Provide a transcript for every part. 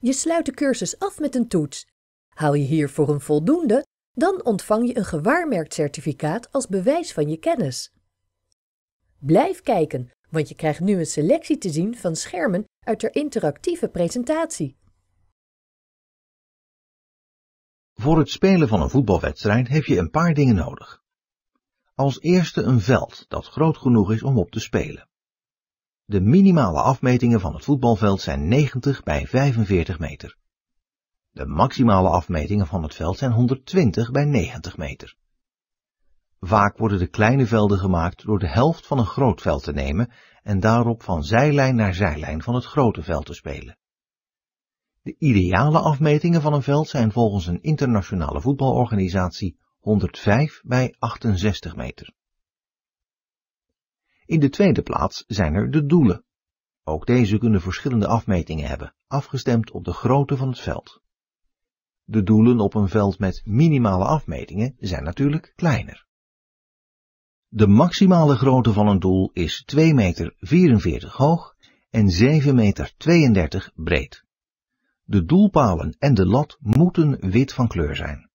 Je sluit de cursus af met een toets. Haal je hiervoor een voldoende, dan ontvang je een gewaarmerkt certificaat als bewijs van je kennis. Blijf kijken, want je krijgt nu een selectie te zien van schermen uit de interactieve presentatie. Voor het spelen van een voetbalwedstrijd heb je een paar dingen nodig. Als eerste een veld dat groot genoeg is om op te spelen. De minimale afmetingen van het voetbalveld zijn 90 bij 45 meter. De maximale afmetingen van het veld zijn 120 bij 90 meter. Vaak worden de kleine velden gemaakt door de helft van een groot veld te nemen en daarop van zijlijn naar zijlijn van het grote veld te spelen. De ideale afmetingen van een veld zijn volgens een internationale voetbalorganisatie 105 bij 68 meter. In de tweede plaats zijn er de doelen. Ook deze kunnen verschillende afmetingen hebben, afgestemd op de grootte van het veld. De doelen op een veld met minimale afmetingen zijn natuurlijk kleiner. De maximale grootte van een doel is 2 meter 44 hoog en 7 meter 32 breed. De doelpalen en de lat moeten wit van kleur zijn.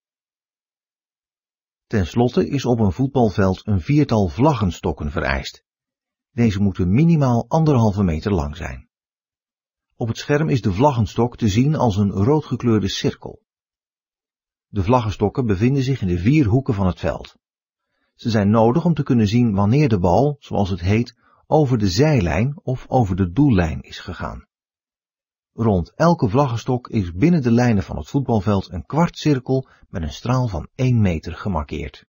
Ten slotte is op een voetbalveld een viertal vlaggenstokken vereist, deze moeten minimaal anderhalve meter lang zijn. Op het scherm is de vlaggenstok te zien als een rood gekleurde cirkel. De vlaggenstokken bevinden zich in de vier hoeken van het veld. Ze zijn nodig om te kunnen zien wanneer de bal, zoals het heet, over de zijlijn of over de doellijn is gegaan. Rond elke vlaggenstok is binnen de lijnen van het voetbalveld een kwartcirkel met een straal van 1 meter gemarkeerd.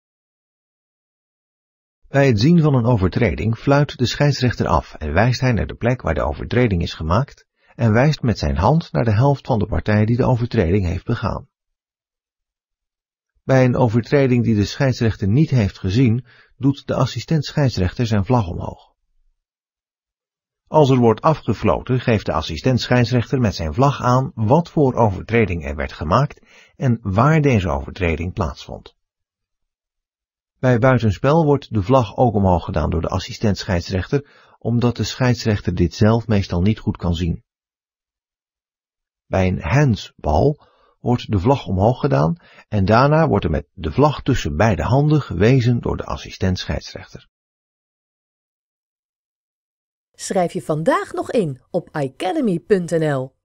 Bij het zien van een overtreding fluit de scheidsrechter af en wijst hij naar de plek waar de overtreding is gemaakt en wijst met zijn hand naar de helft van de partij die de overtreding heeft begaan. Bij een overtreding die de scheidsrechter niet heeft gezien, doet de assistent scheidsrechter zijn vlag omhoog. Als er wordt afgefloten, geeft de assistent scheidsrechter met zijn vlag aan wat voor overtreding er werd gemaakt en waar deze overtreding plaatsvond. Bij buitenspel wordt de vlag ook omhoog gedaan door de assistent scheidsrechter, omdat de scheidsrechter dit zelf meestal niet goed kan zien. Bij een handsbal wordt de vlag omhoog gedaan en daarna wordt er met de vlag tussen beide handen gewezen door de assistent scheidsrechter. Schrijf je vandaag nog in op academy.nl.